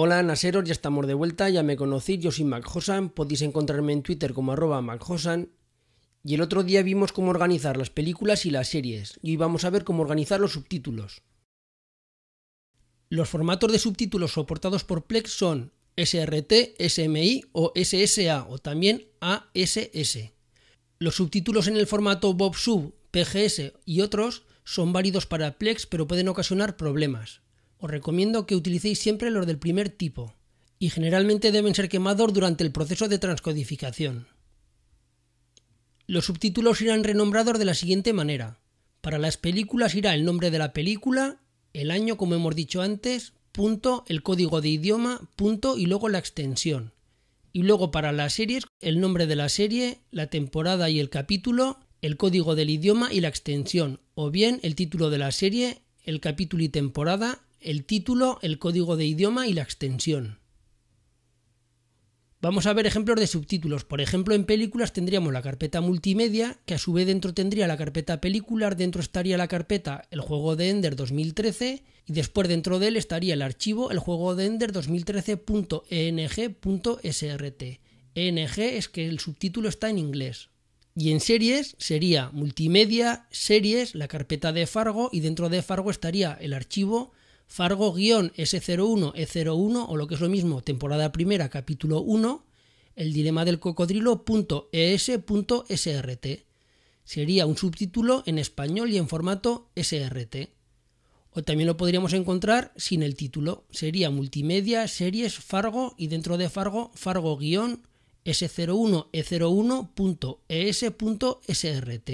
Hola Naseros, ya estamos de vuelta, ya me conocéis, yo soy MacHosan, podéis encontrarme en Twitter como arroba MacHosan. Y el otro día vimos cómo organizar las películas y las series, y hoy vamos a ver cómo organizar los subtítulos. Los formatos de subtítulos soportados por Plex son SRT, SMI o SSA o también ASS. Los subtítulos en el formato BobSub, PGS y otros son válidos para Plex pero pueden ocasionar problemas. Os recomiendo que utilicéis siempre los del primer tipo, y generalmente deben ser quemados durante el proceso de transcodificación. Los subtítulos irán renombrados de la siguiente manera. Para las películas irá el nombre de la película, el año como hemos dicho antes, punto, el código de idioma, punto y luego la extensión. Y luego para las series, el nombre de la serie, la temporada y el capítulo, el código del idioma y la extensión, o bien el título de la serie, el capítulo y temporada, el título, el código de idioma y la extensión. Vamos a ver ejemplos de subtítulos. Por ejemplo, en películas tendríamos la carpeta multimedia, que a su vez dentro tendría la carpeta películas, dentro estaría la carpeta el juego de Ender 2013 y después dentro de él estaría el archivo el juego de Ender 2013.eng.srt. E ENG es que el subtítulo está en inglés. Y en series sería multimedia, series, la carpeta de Fargo y dentro de Fargo estaría el archivo Fargo-S01E01 o lo que es lo mismo, temporada primera, capítulo 1, el dilema del cocodrilo.es.srt. Sería un subtítulo en español y en formato SRT. O también lo podríamos encontrar sin el título. Sería multimedia, series, Fargo y dentro de Fargo, Fargo-S01E01.es.srt.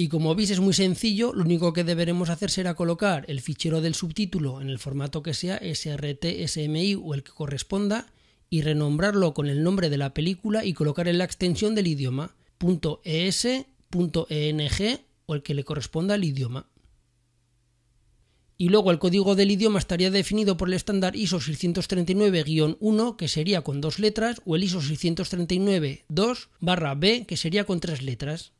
Y como veis es muy sencillo, lo único que deberemos hacer será colocar el fichero del subtítulo en el formato que sea SRT, SMI o el que corresponda y renombrarlo con el nombre de la película y colocar en la extensión del idioma .es, .eng o el que le corresponda al idioma. Y luego el código del idioma estaría definido por el estándar ISO 639-1, que sería con dos letras, o el ISO 639-2 B, que sería con tres letras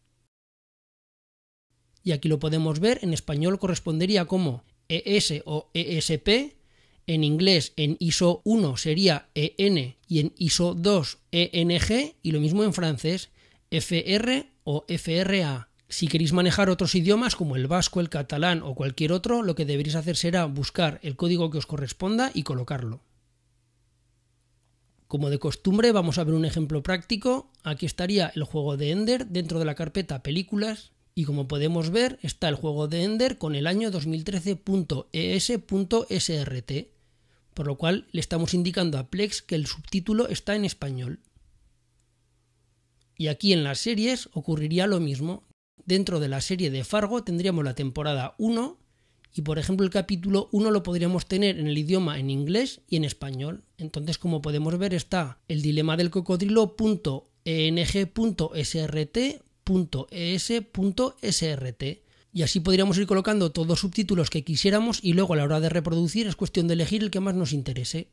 y aquí lo podemos ver, en español correspondería como ES o ESP, en inglés en ISO 1 sería EN y en ISO 2 ENG y lo mismo en francés FR o FRA. Si queréis manejar otros idiomas como el vasco, el catalán o cualquier otro, lo que deberéis hacer será buscar el código que os corresponda y colocarlo. Como de costumbre, vamos a ver un ejemplo práctico. Aquí estaría el juego de Ender dentro de la carpeta Películas y como podemos ver, está el juego de Ender con el año 2013.es.srt, e por lo cual le estamos indicando a Plex que el subtítulo está en español. Y aquí en las series ocurriría lo mismo. Dentro de la serie de Fargo tendríamos la temporada 1 y por ejemplo el capítulo 1 lo podríamos tener en el idioma en inglés y en español. Entonces como podemos ver está el dilema del cocodrilo.eng.srt .es.srt er y así podríamos ir colocando todos los subtítulos que quisiéramos y luego a la hora de reproducir es cuestión de elegir el que más nos interese.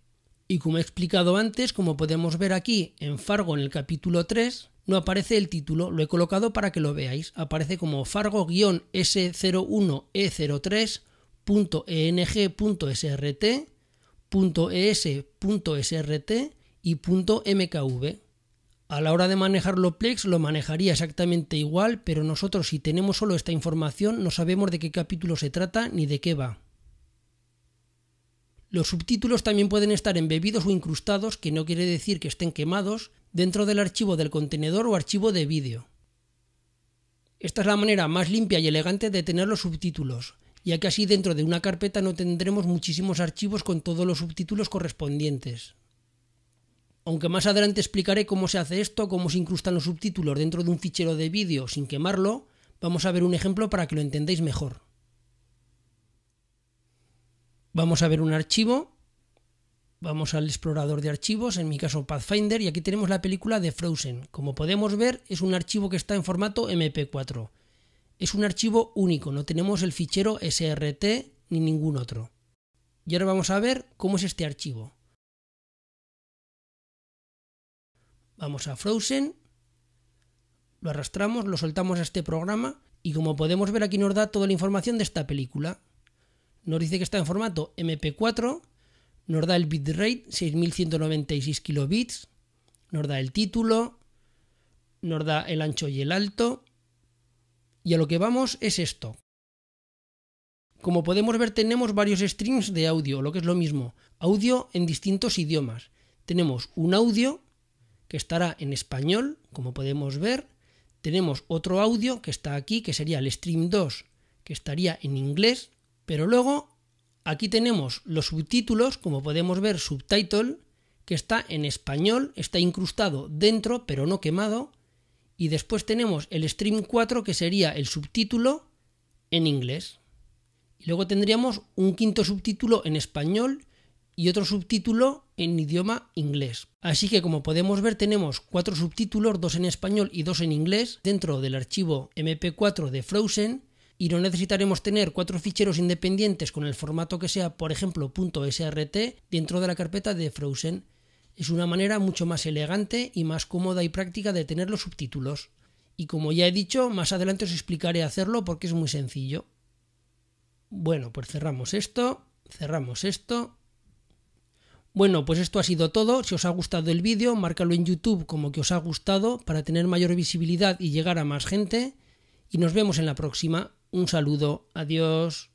Y como he explicado antes, como podemos ver aquí en Fargo en el capítulo 3, no aparece el título, lo he colocado para que lo veáis, aparece como fargo s 01 er er e 03engsrtessrt e y.mkv y .mkv. A la hora de manejarlo Plex lo manejaría exactamente igual, pero nosotros si tenemos solo esta información no sabemos de qué capítulo se trata ni de qué va. Los subtítulos también pueden estar embebidos o incrustados, que no quiere decir que estén quemados, dentro del archivo del contenedor o archivo de vídeo. Esta es la manera más limpia y elegante de tener los subtítulos, ya que así dentro de una carpeta no tendremos muchísimos archivos con todos los subtítulos correspondientes. Aunque más adelante explicaré cómo se hace esto, cómo se incrustan los subtítulos dentro de un fichero de vídeo sin quemarlo, vamos a ver un ejemplo para que lo entendáis mejor. Vamos a ver un archivo, vamos al explorador de archivos, en mi caso Pathfinder, y aquí tenemos la película de Frozen. Como podemos ver, es un archivo que está en formato MP4. Es un archivo único, no tenemos el fichero SRT ni ningún otro. Y ahora vamos a ver cómo es este archivo. Vamos a Frozen, lo arrastramos, lo soltamos a este programa y como podemos ver aquí nos da toda la información de esta película. Nos dice que está en formato MP4, nos da el bitrate 6196 kilobits, nos da el título, nos da el ancho y el alto. Y a lo que vamos es esto. Como podemos ver tenemos varios streams de audio, lo que es lo mismo, audio en distintos idiomas. Tenemos un audio que estará en español, como podemos ver. Tenemos otro audio que está aquí, que sería el Stream 2, que estaría en inglés. Pero luego aquí tenemos los subtítulos, como podemos ver, subtitle, que está en español, está incrustado dentro, pero no quemado. Y después tenemos el Stream 4, que sería el subtítulo en inglés. Y luego tendríamos un quinto subtítulo en español y otro subtítulo en idioma inglés. Así que como podemos ver tenemos cuatro subtítulos, dos en español y dos en inglés, dentro del archivo MP4 de Frozen, y no necesitaremos tener cuatro ficheros independientes con el formato que sea, por ejemplo, .srt, dentro de la carpeta de Frozen. Es una manera mucho más elegante y más cómoda y práctica de tener los subtítulos. Y como ya he dicho, más adelante os explicaré hacerlo porque es muy sencillo. Bueno, pues cerramos esto, cerramos esto bueno, pues esto ha sido todo. Si os ha gustado el vídeo, márcalo en YouTube como que os ha gustado para tener mayor visibilidad y llegar a más gente. Y nos vemos en la próxima. Un saludo. Adiós.